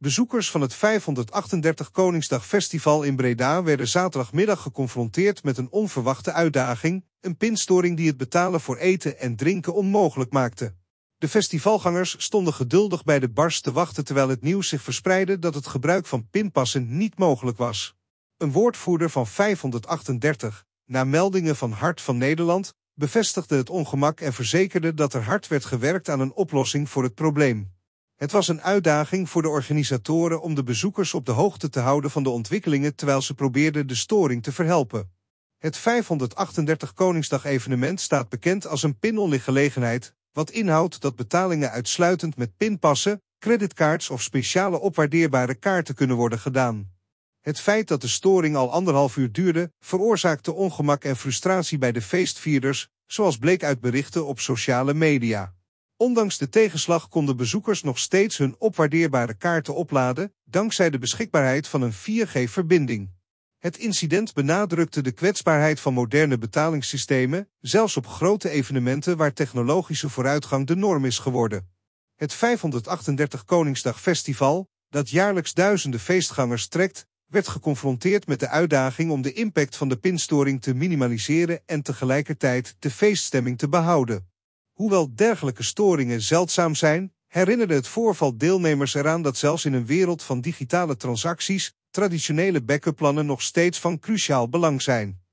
Bezoekers van het 538 Koningsdag Festival in Breda werden zaterdagmiddag geconfronteerd met een onverwachte uitdaging, een pinstoring die het betalen voor eten en drinken onmogelijk maakte. De festivalgangers stonden geduldig bij de bars te wachten terwijl het nieuws zich verspreidde dat het gebruik van pinpassen niet mogelijk was. Een woordvoerder van 538, na meldingen van Hart van Nederland, bevestigde het ongemak en verzekerde dat er hard werd gewerkt aan een oplossing voor het probleem. Het was een uitdaging voor de organisatoren om de bezoekers op de hoogte te houden van de ontwikkelingen terwijl ze probeerden de storing te verhelpen. Het 538 Koningsdag-evenement staat bekend als een pin gelegenheid, wat inhoudt dat betalingen uitsluitend met pinpassen, creditcards of speciale opwaardeerbare kaarten kunnen worden gedaan. Het feit dat de storing al anderhalf uur duurde, veroorzaakte ongemak en frustratie bij de feestvierders, zoals bleek uit berichten op sociale media. Ondanks de tegenslag konden bezoekers nog steeds hun opwaardeerbare kaarten opladen, dankzij de beschikbaarheid van een 4G-verbinding. Het incident benadrukte de kwetsbaarheid van moderne betalingssystemen, zelfs op grote evenementen waar technologische vooruitgang de norm is geworden. Het 538 Koningsdag Festival, dat jaarlijks duizenden feestgangers trekt, werd geconfronteerd met de uitdaging om de impact van de pinstoring te minimaliseren en tegelijkertijd de feeststemming te behouden. Hoewel dergelijke storingen zeldzaam zijn, herinnerde het voorval deelnemers eraan dat zelfs in een wereld van digitale transacties traditionele backup nog steeds van cruciaal belang zijn.